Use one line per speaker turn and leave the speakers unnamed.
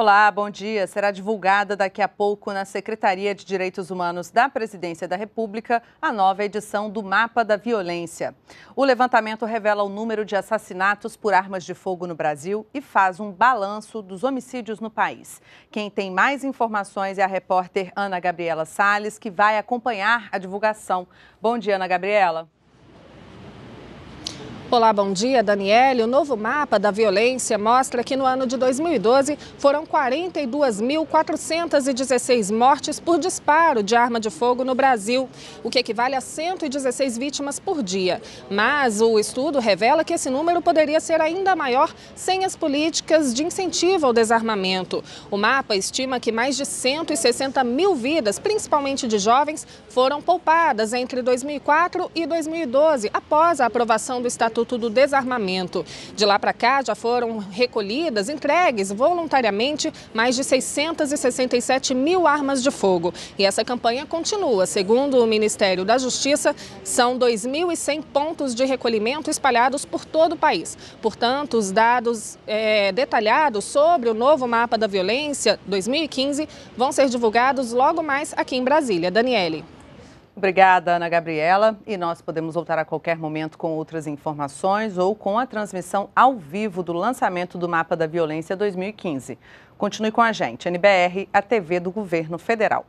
Olá, bom dia. Será divulgada daqui a pouco na Secretaria de Direitos Humanos da Presidência da República a nova edição do Mapa da Violência. O levantamento revela o número de assassinatos por armas de fogo no Brasil e faz um balanço dos homicídios no país. Quem tem mais informações é a repórter Ana Gabriela Salles, que vai acompanhar a divulgação. Bom dia, Ana Gabriela.
Olá, bom dia, Daniele. O novo mapa da violência mostra que no ano de 2012 foram 42.416 mortes por disparo de arma de fogo no Brasil, o que equivale a 116 vítimas por dia. Mas o estudo revela que esse número poderia ser ainda maior sem as políticas de incentivo ao desarmamento. O mapa estima que mais de 160 mil vidas, principalmente de jovens, foram poupadas entre 2004 e 2012, após a aprovação do Estatuto do Desarmamento. De lá para cá, já foram recolhidas, entregues voluntariamente mais de 667 mil armas de fogo. E essa campanha continua. Segundo o Ministério da Justiça, são 2.100 pontos de recolhimento espalhados por todo o país. Portanto, os dados é, detalhados sobre o novo mapa da violência 2015 vão ser divulgados logo mais aqui em Brasília.
Daniele. Obrigada, Ana Gabriela. E nós podemos voltar a qualquer momento com outras informações ou com a transmissão ao vivo do lançamento do Mapa da Violência 2015. Continue com a gente, NBR, a TV do Governo Federal.